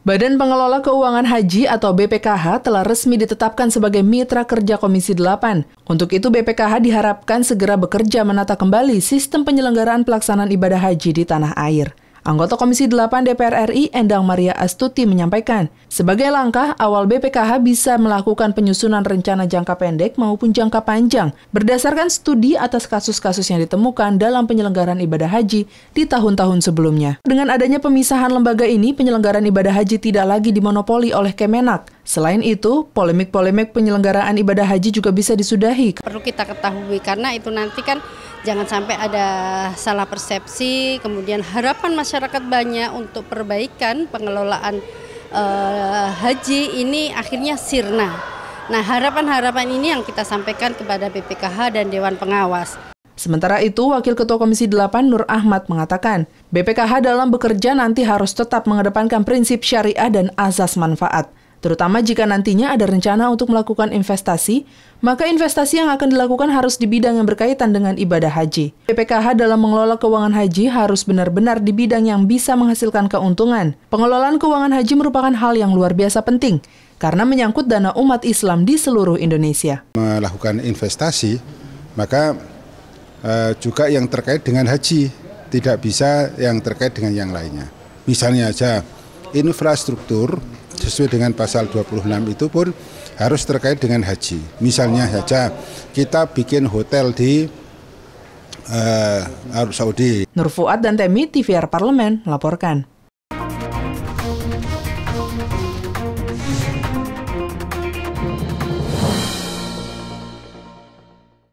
Badan Pengelola Keuangan Haji atau BPKH telah resmi ditetapkan sebagai mitra kerja Komisi 8. Untuk itu BPKH diharapkan segera bekerja menata kembali sistem penyelenggaraan pelaksanaan ibadah haji di tanah air. Anggota Komisi 8 DPR RI Endang Maria Astuti menyampaikan, sebagai langkah awal BPKH bisa melakukan penyusunan rencana jangka pendek maupun jangka panjang berdasarkan studi atas kasus-kasus yang ditemukan dalam penyelenggaraan ibadah haji di tahun-tahun sebelumnya. Dengan adanya pemisahan lembaga ini, penyelenggaraan ibadah haji tidak lagi dimonopoli oleh Kemenak, Selain itu, polemik-polemik penyelenggaraan ibadah haji juga bisa disudahi. Perlu kita ketahui karena itu nanti kan jangan sampai ada salah persepsi, kemudian harapan masyarakat banyak untuk perbaikan pengelolaan eh, haji ini akhirnya sirna. Nah, harapan-harapan ini yang kita sampaikan kepada BPKH dan Dewan Pengawas. Sementara itu, Wakil Ketua Komisi 8 Nur Ahmad mengatakan, BPKH dalam bekerja nanti harus tetap mengedepankan prinsip syariah dan azas manfaat. Terutama jika nantinya ada rencana untuk melakukan investasi, maka investasi yang akan dilakukan harus di bidang yang berkaitan dengan ibadah haji. PPKH dalam mengelola keuangan haji harus benar-benar di bidang yang bisa menghasilkan keuntungan. Pengelolaan keuangan haji merupakan hal yang luar biasa penting karena menyangkut dana umat Islam di seluruh Indonesia. Melakukan investasi, maka eh, juga yang terkait dengan haji, tidak bisa yang terkait dengan yang lainnya. Misalnya saja infrastruktur sesuai dengan pasal 26 itu pun harus terkait dengan haji. Misalnya saja kita bikin hotel di uh, Arab Saudi. Nur Fuad dan Temi TVR Parlemen melaporkan.